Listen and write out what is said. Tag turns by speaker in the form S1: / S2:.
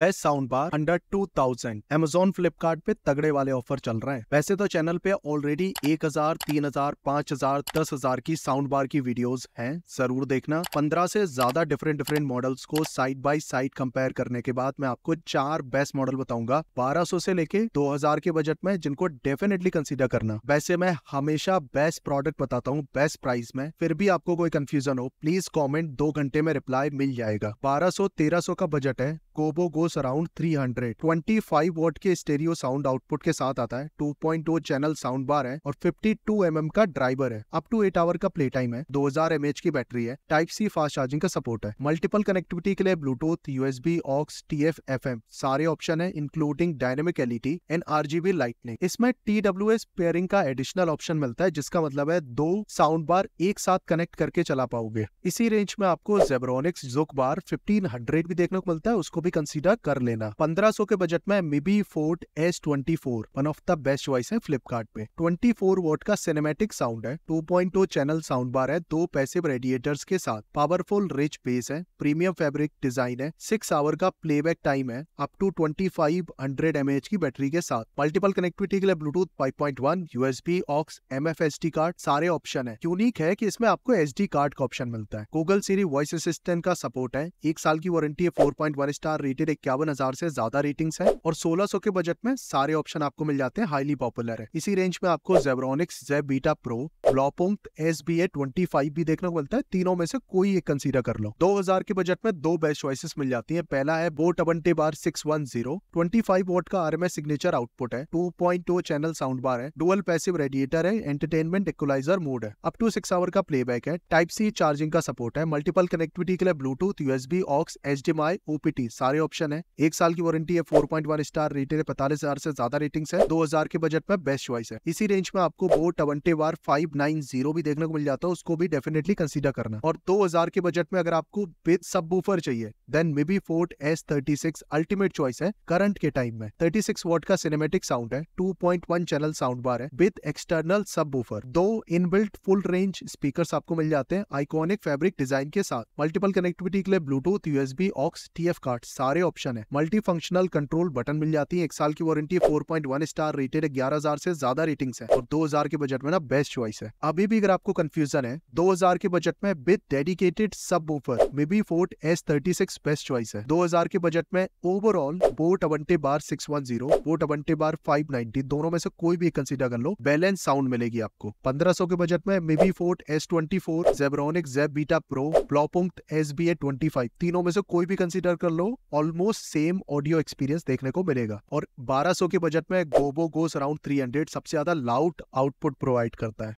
S1: best sound bar under two thousand Amazon Flipkart पे तगड़े वाले ऑफर चल रहे हैं वैसे तो चैनल पे ऑलरेडी एक हजार तीन हजार पांच हजार दस हजार की साउंड बार की वीडियोस हैं जरूर देखना पंद्रह से ज्यादा डिफरेंट डिफरेंट मॉडल्स को साइड बाय साइड कंपेयर करने के बाद मैं आपको चार बेस्ट मॉडल बताऊंगा सौ से लेके हजार के बजट में जिनको डेफिनेटली कंसिडर करना वैसे मैं हमेशा बेस्ट प्रोडक्ट बताता हूँ बेस्ट प्राइस में फिर भी आपको कोई कंफ्यूजन हो प्लीज कॉमेंट दो घंटे में रिप्लाई मिल जाएगा बारह सौ तेरह सौ का बजट है कोबो गो goes around 300 hundred twenty five watt के स्टेरियो साउंड आउटपुट के साथ आता है 2.2 चैनल साउंड बार है और 52 टू mm का ड्राइवर है अप टू 8 आवर का प्ले टाइम है 2000 हजार एमएच की बैटरी है टाइप सी फास्ट चार्जिंग का सपोर्ट है मल्टीपल कनेक्टिविटी के लिए Bluetooth USB aux T F F M सारे ऑप्शन है including dynamic LED and RGB lightning इसमें टी डब्ल्यू एस पेयरिंग का एडिशनल ऑप्शन मिलता है जिसका मतलब है दो साउंड बार एक साथ कनेक्ट करके चला पाओगे इसी रेंज में आपको जेबरोनिक्स जुक बार फिफ्टीन हंड्रेड भी देखने को मिलता है उसको भी कंसिडर कर लेना 1500 के बजट में Mivi Fort S twenty four one of the best choice है फ्लिपकार्ट पे 24 वोट का सिनेमेटिक साउंड है 2.2 चैनल साउंड बार है दो पैसिव रेडिएटर्स के साथ पावरफुल रिच बेस है प्रीमियम फेब्रिक डिजाइन है सिक्स आवर का प्लेबैक टाइम है up to twenty five hundred M H की बैटरी के साथ मल्टीपल कनेक्टिविटी के लिए Bluetooth five point 5.1 USB aux M F S D card सारे ऑप्शन है यूनिक है की इसमें आपको एस डी कार्ड का ऑप्शन मिलता है गूगल सीरी वॉइस असिस्टेंट का सपोर्ट है एक साल की वारंटी है four point one star rated एक इक्यावन हजार से ज्यादा रेटिंग है और सोलह सौ के बजट में सारे ऑप्शन आपको मिल जाते हैं हाईली पॉपुलर है इसी रेंज में आपको Zebronics Zeb beta pro Blaupunkt S B A twenty five भी देखने को मिलता है तीनों में से कोई एक कंसिडर कर लो दो हजार के बजट में दो बेस्ट चॉइसेस मिल जाती है पहला है boAt Aavante bar six one zero twenty five watt का आरएमएस सिग्नेचर आउटपुट है two point two channel sound bar है डुअल पैसिव रेडिएटर है एंटरटेनमेंट इक्वलाइजर मोड है अप टू सिक्स आवर का प्लेबैक है टाइप सी चार्जिंग का सपोर्ट है multiple connectivity के लिए Bluetooth USB aux H D सारे ऑप्शन है है एक साल की वारंटी है four point one star rated है पैतालीस हजार से ज्यादा रेटिंग्स है दो हजार के बजट में बेस्ट चॉइस है इसी रेंज में आपको boAt Aavante bar five nine zero भी देखने को मिल जाता है उसको भी डेफिनेटली कंसिडर करना और दो हजार के बजट में अगर आपको विद सब बूफर चाहिए then Mivi Fort S thirty six ultimate choice है करंट के टाइम में थर्टी सिक्स वोट का सिनेमेटिक साउंड है two point one channel sound bar है विद एक्सटर्नल सब बूफर दो इनबिल्ट फुल रेंज स्पीकर आपको मिल जाते हैं आइकॉनिक फेब्रिक डिजाइन के साथ मल्टीपल कनेक्टिविटी के लिए Bluetooth USB aux T F card सारे ऑप्शन ऑप्शन है मल्टी फंक्शनल कंट्रोल बटन मिल जाती है एक साल की warranty four point one star rated है ग्यारह हजार से ज्यादा रेटिंग है और दो हजार के बजट में ना बेस्ट चॉइस है अभी भी अगर आपको कंफ्यूजन है दो हजार के बजट में with dedicated sub woofer Mivi Fort S thirty six best choice है दो हजार के बजट में overall boAt Aavante bar six one zero boAt Aavante bar five ninety दोनों में से कोई भी कंसिडर कर लो बैलेंस साउंड मिलेगी आपको पंद्रह सौ के बजट में Mivi Fort S twenty four Zebronics Zeb beta pro Blaupunkt S B A twenty five तीनों में से कोई भी कंसिडर कर लो ऑलमोस्ट सेम ऑडियो एक्सपीरियंस देखने को मिलेगा और 1200 के बजट में गोबो गोस अराउंड 300 सबसे ज्यादा लाउड आउटपुट प्रोवाइड करता है